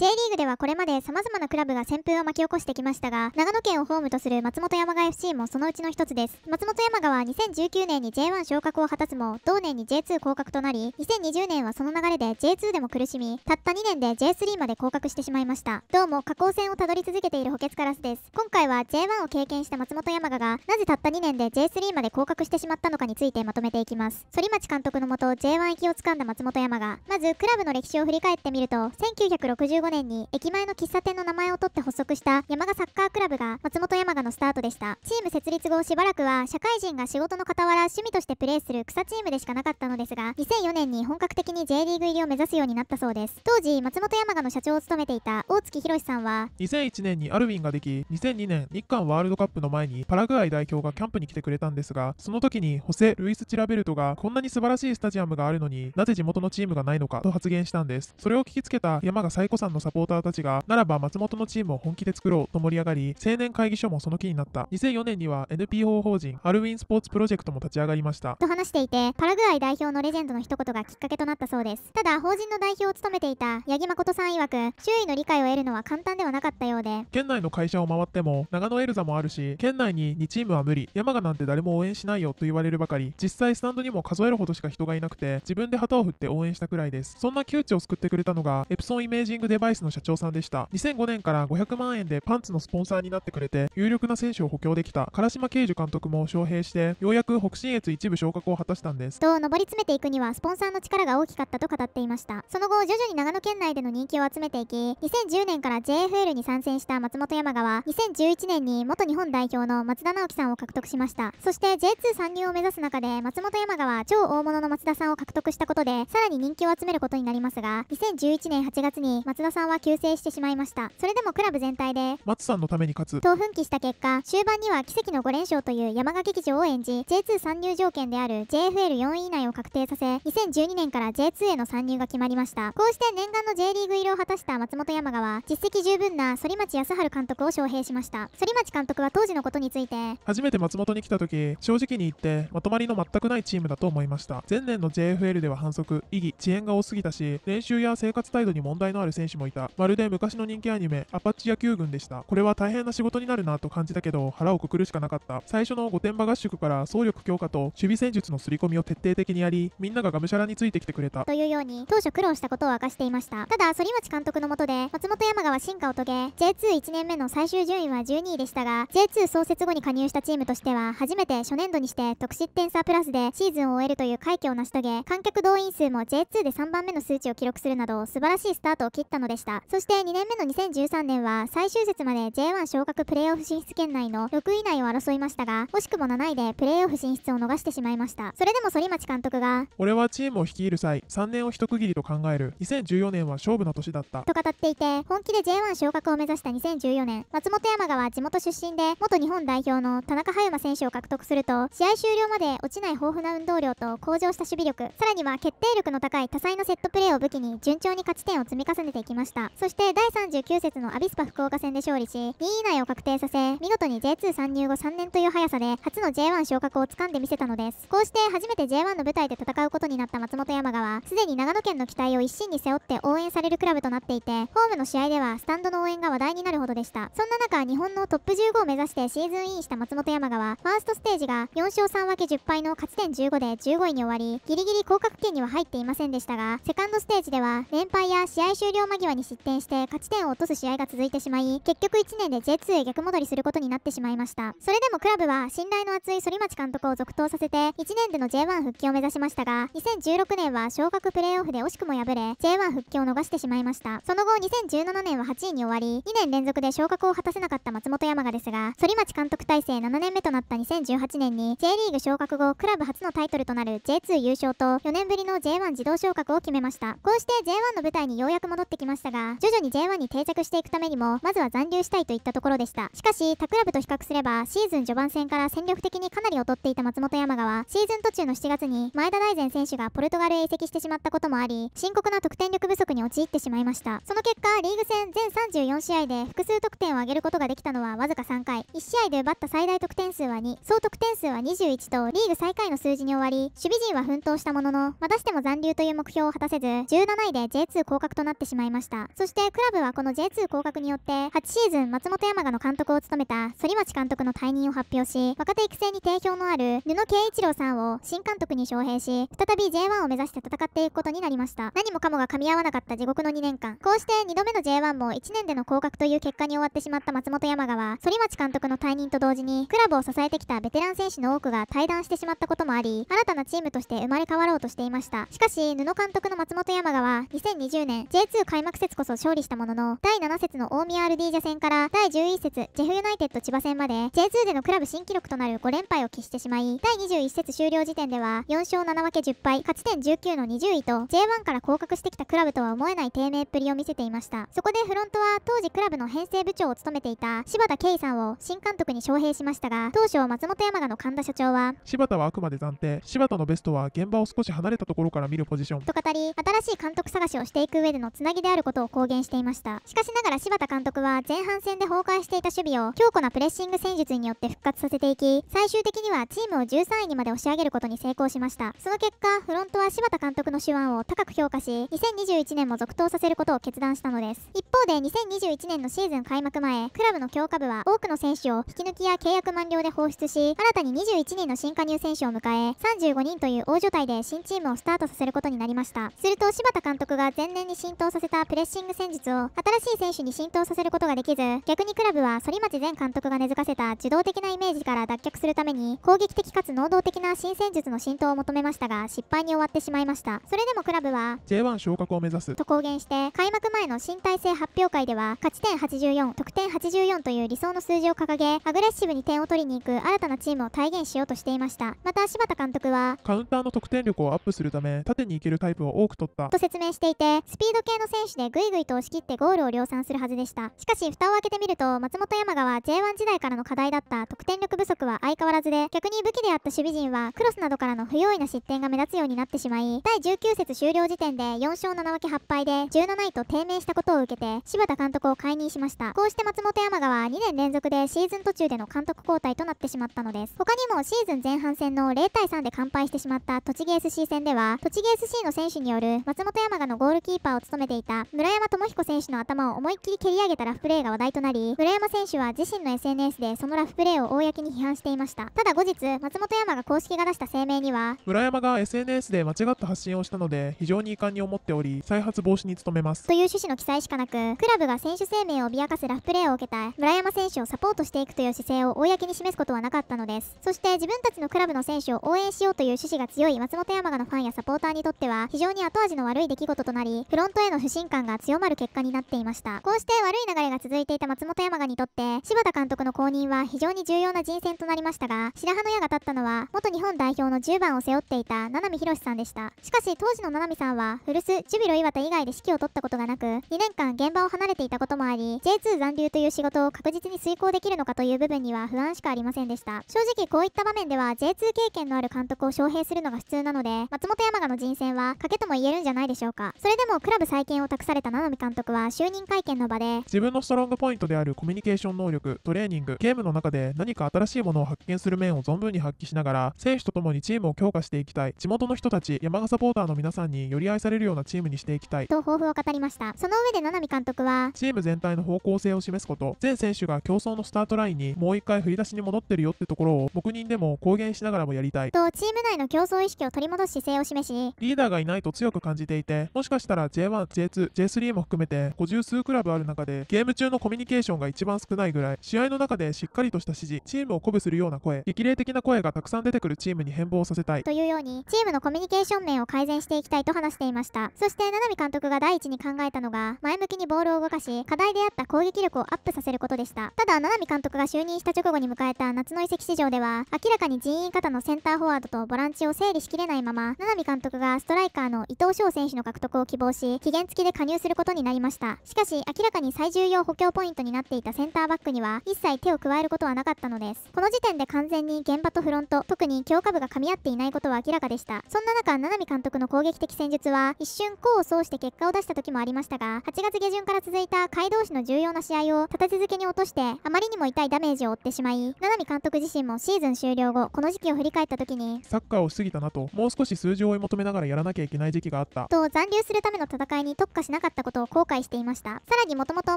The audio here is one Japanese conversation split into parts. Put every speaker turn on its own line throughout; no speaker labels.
J リーグではこれまで様々なクラブが旋風を巻き起こしてきましたが、長野県をホームとする松本山雅 FC もそのうちの一つです。松本山雅は2019年に J1 昇格を果たすも、同年に J2 降格となり、2020年はその流れで J2 でも苦しみ、たった2年で J3 まで降格してしまいました。どうも下降戦をたどり続けている補欠カラスです。今回は J1 を経験した松本山雅が、なぜたった2年で J3 まで降格してしまったのかについてまとめていきます。反町監督のもと J1 行きをつかんだ松本山雅。まず、クラブの歴史を振り返ってみると、1965 2015年に駅前の喫茶店の名前を取って発足した山賀サッカークラブが松本山賀のスタートでしたチーム設立後しばらくは社会人が仕事の傍ら趣味としてプレーする草チームでしかなかったのですが2004年に本格的に J リーグ入りを目指すようになったそうです当時松本山賀の社長を務めていた大月博さんは
2001年にアルウィンができ2002年日韓ワールドカップの前にパラグアイ代表がキャンプに来てくれたんですがその時にホセ・ルイス・チラベルトがこんなに素晴らしいスタジアムがあるのになぜ地元のチームがないのかと発言したんですそれを聞きつけた山賀サイコさんののサポーターたちが、ならば松本のチームを本気で作ろうと盛り上がり、青年会議所もその気になった。2004年には NPO 法人、アルウィンスポーツプロジェクトも立ち上がりました。
と話していて、パラグアイ代表のレジェンドの一言がきっかけとなったそうです。ただ、法人の代表を務めていた八木誠さん曰く、周囲の理解を得るのは簡単ではなかったようで、
県内の会社を回っても、長野エルザもあるし、県内に2チームは無理、山がなんて誰も応援しないよと言われるばかり、実際スタンドにも数えるほどしか人がいなくて、自分で旗を振って応援したくらいです。そんな窮地を救ってくれたのが、エプソンイメージングデバイスの社長さんでした。2005年から500万円でパンツのスポンサーになってくれて、有力な選手を補強できた唐島慶樹監督も招聘して、ようやく北信越一部昇格を果たしたんです。
と、上り詰めていくには、スポンサーの力が大きかったと語っていました。その後、徐々に長野県内での人気を集めていき、2010年から JFL に参戦した松本山雅は、2011年に元日本代表の松田直樹さんを獲得しました。そして J2 参入を目指す中で、松本山雅は超大物の松田さんを獲得したことで、さらに人気を集めることになりますが、2011年8月に松田野さんは急制してしまいましたそれでもクラブ全体で
松さんのために勝つ
と奮起した結果終盤には奇跡の5連勝という山賀劇場を演じ J2 参入条件である JFL4 位以内を確定させ2012年から J2 への参入が決まりましたこうして念願の J リーグ入りを果たした松本山賀は実績十分な反町康晴監督を招聘しました反町監督は当時のことについ
て初めて松本に来た時正直に言ってまとまりの全くないチームだと思いました前年の JFL では反則意義遅延が多すぎたし練習や生活態度に問題のある選手もいた。まるで昔の人気アニメ、アパッチ野球軍でした。これは大変な仕事になるなと感じたけど、腹をくくるしかなかった。最初の御殿場合宿から総力強化と守備戦術の刷り込みを徹底的にやり、みんなががむしゃらについてきてくれた。と
いうように、当初苦労したことを明かしていました。ただ、反町監督のもとで、松本山雅は進化を遂げ、J21 年目の最終順位は12位でしたが、J2 創設後に加入したチームとしては、初めて初年度にして得失点差プラスでシーズンを終えるという快挙を成し遂げ、観客動員数も J2 で3番目の数値を記録するなど、素晴らしいスタートを切ったのででしたそして2年目の2013年は最終節まで J1 昇格プレーオフ進出圏内の6位以内を争いましたが惜しくも7位でプレーオフ進出を逃してしまいましたそれでも反町監督が
俺はチームを率いる際3年を一区切りと考える2014年は勝負の年だったと
語っていて本気で J1 昇格を目指した2014年松本山雅は地元出身で元日本代表の田中葉山選手を獲得すると試合終了まで落ちない豊富な運動量と向上した守備力さらには決定力の高い多彩なセットプレーを武器に順調に勝ち点を積み重ねていきますましたそして第39節のアビスパ福岡戦で勝利し2位以内を確定させ見事に J2 参入後3年という速さで初の J1 昇格を掴んでみせたのですこうして初めて J1 の舞台で戦うことになった松本山雅はすでに長野県の期待を一身に背負って応援されるクラブとなっていてホームの試合ではスタンドの応援が話題になるほどでしたそんな中日本のトップ15を目指してシーズンインした松本山雅はファーストステージが4勝3分け10敗の勝ち点15で15位に終わりギリギリ降格圏には入っていませんでしたがセカンドステージでは連敗や試合終了間際際に失点して勝ち点を落とす試合が続いてしまい結局1年で J2 へ逆戻りすることになってしまいましたそれでもクラブは信頼の厚い反町監督を続投させて1年での J1 復帰を目指しましたが2016年は昇格プレーオフで惜しくも敗れ J1 復帰を逃してしまいましたその後2017年は8位に終わり2年連続で昇格を果たせなかった松本山雅ですが反町監督体制7年目となった2018年に J リーグ昇格後クラブ初のタイトルとなる J2 優勝と4年ぶりの J1 自動昇格を決めましたこうして J1 の舞台にようやく戻ってきましたしたが、徐々に J1 に定着していくためにも、まずは残留したいといったところでした。しかし、他クラブと比較すれば、シーズン序盤戦から戦力的にかなり劣っていた松本山雅は、シーズン途中の7月に、前田大然選手がポルトガルへ移籍してしまったこともあり、深刻な得点力不足に陥ってしまいました。その結果、リーグ戦全34試合で複数得点を挙げることができたのはわずか3回。1試合で奪った最大得点数は2、総得点数は21と、リーグ最下位の数字に終わり、守備陣は奮闘したものの、またしても残留という目標を果たせず、17位で J2 降格となってしまいました。したそしてクラブはこの J2 降格によって8シーズン松本山雅の監督を務めた反町監督の退任を発表し若手育成に定評のある布圭一郎さんを新監督に招聘し再び J1 を目指して戦っていくことになりました何もかもが噛み合わなかった地獄の2年間こうして2度目の J1 も1年での降格という結果に終わってしまった松本山雅は反町監督の退任と同時にクラブを支えてきたベテラン選手の多くが退団してしまったこともあり新たなチームとして生まれ変わろうとしていましたしかし布監督の松本山雅は2020年 J2 開幕学節こそ勝利したものの、第7節の大宮アルディージャ戦から第11節ジェフユナイテッド千葉戦まで J2 でのクラブ新記録となる5連敗を喫してしまい、第21節終了時点では4勝7分け10敗、勝ち点19の20位と J1 から降格してきたクラブとは思えない低迷っぷりを見せていました。そこでフロントは当時クラブの編成部長を務めていた柴田圭さんを新監督に招聘しましたが、当初松本山雅の神田社長は、
柴田はあくまで暫定、柴田のベストは現場を少し離れたところから見るポジション。と
語り、新しい監督探しをしていく上でのつなぎであるることを公言していましたしかしながら柴田監督は前半戦で崩壊していた守備を強固なプレッシング戦術によって復活させていき最終的にはチームを13位にまで押し上げることに成功しましたその結果フロントは柴田監督の手腕を高く評価し2021年も続投させることを決断したのです一方で2021年のシーズン開幕前クラブの強化部は多くの選手を引き抜きや契約満了で放出し新たに21人の新加入選手を迎え35人という大所帯で新チームをスタートさせることになりましたすると柴田監督が前年に浸透させたプレッシング戦術を新しい選手に浸透させることができず、逆にクラブは反町前監督が根付かせた受動的なイメージから脱却するために、攻撃的かつ能動的な新戦術の浸透を求めましたが、失敗に終わってしまいました。それでもクラブは、
J1 昇格を目指すと
公言して、開幕前の新体制発表会では、勝ち点84、得点84という理想の数字を掲げ、アグレッシブに点を取りに行く新たなチームを体現しようとしていました。また柴田監督は、
カウンターの得点力をアップするため、縦に行けるタイプを多く取ったと
説明していて、スピード系の選手でてぐいぐいと押し切ってゴールを量産するはずでしたしかし蓋を開けてみると松本山雅は J1 時代からの課題だった得点力不足は相変わらずで逆に武器であった守備陣はクロスなどからの不用意な失点が目立つようになってしまい第19節終了時点で4勝7分け8敗で17位と低迷したことを受けて柴田監督を解任しましたこうして松本山雅は2年連続でシーズン途中での監督交代となってしまったのです他にもシーズン前半戦の0対3で完敗してしまった栃木 SC 戦では栃木 SC の選手による松本山雅のゴールキーパーを務めていた村山智彦選手の頭を思いっきり蹴り上げたラフプレーが話題となり村山選手は自身の SNS でそのラフプレーを公に批判していましたただ後日松本山が公式が出した声明には
村山が SNS で間違った発信をしたので非常に遺憾に思っており再発防止に努めますと
いう趣旨の記載しかなくクラブが選手生命を脅かすラフプレーを受けた村山選手をサポートしていくという姿勢を公に示すことはなかったのですそして自分たちのクラブの選手を応援しようという趣旨が強い松本山雅のファンやサポーターにとっては非常に後味の悪い出来事となりフロントへの不信感感が強まる結果になっていましたこうして悪い流れが続いていた松本山雅にとって柴田監督の後任は非常に重要な人選となりましたが白羽の矢が立ったのは元日本代表の10番を背負っていた七海博さんでしたしかし当時の七海さんは古巣ジュビロ磐田以外で指揮を執ったことがなく2年間現場を離れていたこともあり J2 残留という仕事を確実に遂行できるのかという部分には不安しかありませんでした正直こういった場面では J2 経験のある監督を招聘するのが普通なので松本山雅の人選は賭けとも言えるんじゃないでしょうかそれでもクラブ再建をされた七海監督は就任会見の
場で自分のストロングポイントであるコミュニケーション能力トレーニングゲームの中で何か新しいものを発見する面を存分に発揮しながら選手と共にチームを強化していきたい地元の人たち山賀サポーターの皆さんにより愛されるようなチームにしていきたいと抱負を語りましたその上で七
海監督は
チーム全体の方向性を示すこと全選手が競争のスタートラインにもう一回振り出しに戻ってるよってところを黙認でも公言しながらもやりたいと
チーム内の競争意識を取り戻す姿勢を示し
リーダーがいないと強く感じていてもしかしたら J1、J2、J3 も含めて50数クラブある中で、ゲーム中のコミュニケーションが一番少ないぐらい、試合の中でしっかりとした指示、チームを鼓舞するような声、激励的な声がたくさん出てくるチームに変貌させたい。と
いうように、チームのコミュニケーション面を改善していきたいと話していました。そして、七海監督が第一に考えたのが、前向きにボールを動かし、課題であった攻撃力をアップさせることでした。ただ、七海監督が就任した直後に迎えた夏の移籍市場では、明らかに人員型のセンターフォワードとボランチを整理しきれないまま、七海監督がストライカーの伊藤翔選手の獲得を希望し、期限付きで加入入することになりましたしかし明らかに最重要補強ポイントになっていたセンターバックには一切手を加えることはなかったのですこの時点で完全に現場とフロント特に強化部が噛み合っていないことは明らかでしたそんな中七海監督の攻撃的戦術は一瞬功を奏して結果を出した時もありましたが8月下旬から続いた海同士の重要な試合を立て続けに落としてあまりにも痛いダメージを負ってしまい七海監督自身もシーズン終了後この時期を振り返った時に
サッカーをしすぎたなともう少し数字を追い求めながらやらなきゃいけない時期があったと
残留するための戦いに特化ししなかったことを後悔していましたさらにもともと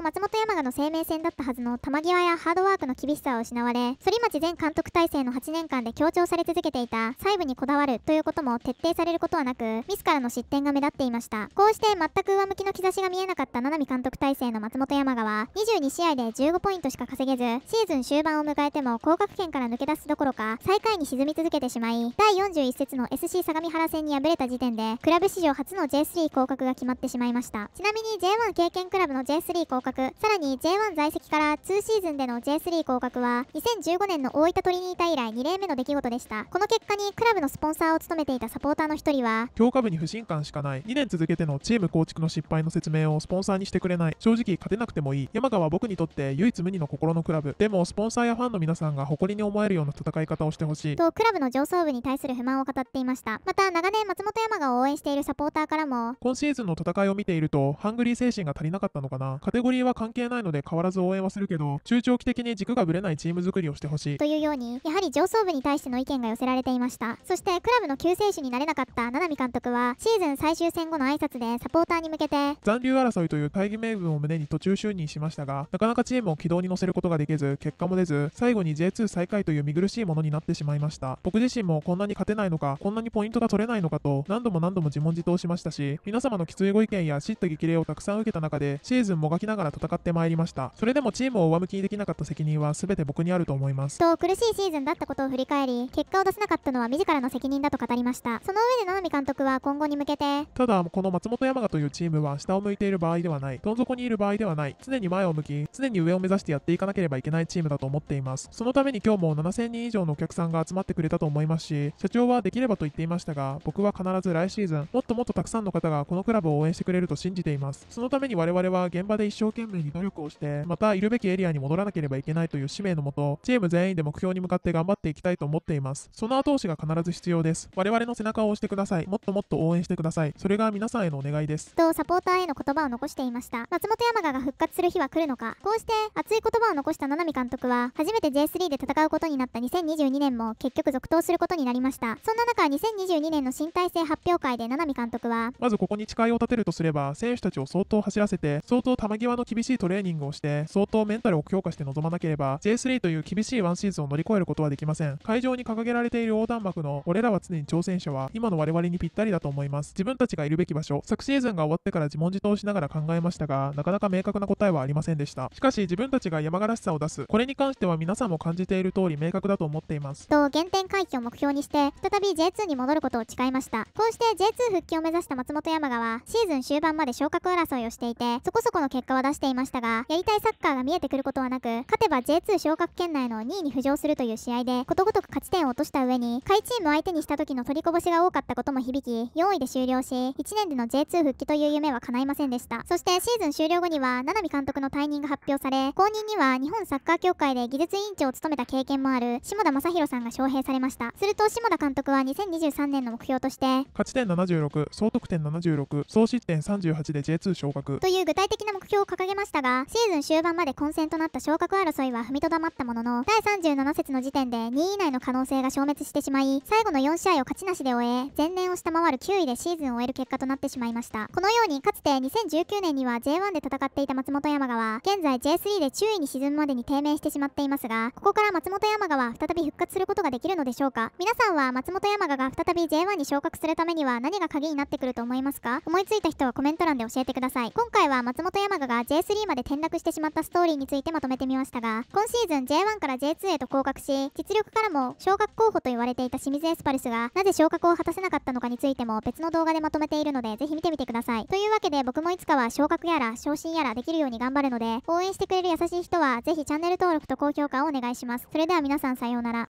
松本山雅の生命線だったはずの球際やハードワークの厳しさを失われ反町前監督体制の8年間で強調され続けていた細部にこだわるということも徹底されることはなく自らの失点が目立っていましたこうして全く上向きの兆しが見えなかった七海監督体制の松本山雅は22試合で15ポイントしか稼げずシーズン終盤を迎えても降格圏から抜け出すどころか最下位に沈み続けてしまい第41節の SC 相模原戦に敗れた時点でクラブ史上初の J3 降格が決まってしまいましたちなみに J1 経験クラブの J3 降格さらに J1 在籍から2シーズンでの J3 降格は2015年の大分トリニータ以来2例目の出来事でしたこの結果にクラブのスポンサーを務めていたサポーターの1人は
強化部に不信感しかない2年続けてのチーム構築の失敗の説明をスポンサーにしてくれない正直勝てなくてもいい山川は僕にとって唯一無二の心のクラブでもスポンサーやファンの皆さんが誇りに思えるような戦い方をしてほしいと
クラブの上層部に対する不満を語っていましたまた長年松本山が応援しているサポーターからも
今シーズンの戦いを見ていると、ハングリー精神が足りなかったのかな。カテゴリーは関係ないので変わらず応援はするけど、中長期的に軸がぶれないチーム作りをしてほしい。と
いうように、やはり上層部に対しての意見が寄せられていました。そして、クラブの救世主になれなかった七海監督は、シーズン最終戦後の挨拶でサポーターに向けて、
残留争いという大義名分を胸に途中就任しましたが、なかなかチームを軌道に乗せることができず、結果も出ず、最後に J2 最下位という見苦しいものになってしまいました。僕自身もこんなに勝てないのか、こんなにポイントが取れないのかと、何度も何度も自問自答しましたし、皆様のきついご意見や叱咤激励をたくさん受けた中で、シーズンもがきながら戦ってまいりました。それでもチームを上向きにできなかった責任は全て僕にあると思います。と、
苦しいシーズンだったことを振り返り、結果を出せなかったのは自らの責任だと語りました。その上で七海監督は今後に
向けて、ただ、この松本山雅というチームは下を向いている場合ではない、どん底にいる場合ではない、常に前を向き、常に上を目指してやっていかなければいけないチームだと思っています。そのために今日も7000人以上のお客さんが集まってくれたと思いますし、社長はできればと言っていましたが、僕は必ず来シーズン、もっともっとたくさんの方がこのクラブを応援してくれると信信じています。そのために我々は現場で一生懸命に努力をして、またいるべきエリアに戻らなければいけないという使命のもと、チーム全員で目標に向かって頑張っていきたいと思っています。その後押しが必ず必要です。我々の背中を押してください。もっともっと応援してください。それが皆さんへのお願いです。
と、サポーターへの言葉を残していました。松本山雅が復活する日は来るのか。こうして熱い言葉を残した七海監督は、初めて J3 で戦うことになった2022年も結局続投することになりました。そんな中、2022年の新体制発表会で七海監督は、
まずここに誓いを立てるとすれば、選手たちを相当走らせて、相当球際の厳しいトレーニングをして、相当メンタルを強化して臨まなければ、J3 という厳しいワンシーズンを乗り越えることはできません。会場に掲げられている横断幕の、俺らは常に挑戦者は、今の我々にぴったりだと思います。自分たちがいるべき場所、昨シーズンが終わってから自問自答しながら考えましたが、なかなか明確な答えはありませんでした。しかし、自分たちが山鹿らしさを出す、これに関しては皆さんも感じている通り明確だと思っています。と、
原点回帰を目標にして、再び J2 に戻ることを誓いました。こうして J2 復帰を目指した松本山賀は、シーズン終盤まで昇格争いをしていて、そこそこの結果は出していましたが、やりたいサッカーが見えてくることはなく、勝てば J2 昇格圏内の2位に浮上するという試合で、ことごとく勝ち点を落とした上に、下位チーム相手にした時の取りこぼしが多かったことも響き、4位で終了し、1年での J2 復帰という夢は叶いませんでした。そしてシーズン終了後には、七海監督の退任が発表され、後任には日本サッカー協会で技術委員長を務めた経験もある、下田正宏さんが招聘されました。すると下田監督は2023年の目標として、
勝ち点76、総得点76、総失点38で J2 昇格と
いう具体的な目標を掲げましたがシーズン終盤まで混戦となった昇格争いは踏みとどまったものの第37節の時点で2位以内の可能性が消滅してしまい最後の4試合を勝ちなしで終え前年を下回る9位でシーズンを終える結果となってしまいましたこのようにかつて2019年には J1 で戦っていた松本山雅は現在 J3 で注意に沈むまでに低迷してしまっていますがここから松本山雅は再び復活することができるのでしょうか皆さんは松本山雅が再び J1 に昇格するためには何が鍵になってくると思いますか思いついた人はコメントク欄で教えてください今回は松本山雅が J3 まで転落してしまったストーリーについてまとめてみましたが今シーズン J1 から J2 へと降格し実力からも昇格候補と言われていた清水エスパルスがなぜ昇格を果たせなかったのかについても別の動画でまとめているのでぜひ見てみてくださいというわけで僕もいつかは昇格やら昇進やらできるように頑張るので応援してくれる優しい人はぜひチャンネル登録と高評価をお願いしますそれでは皆さんさようなら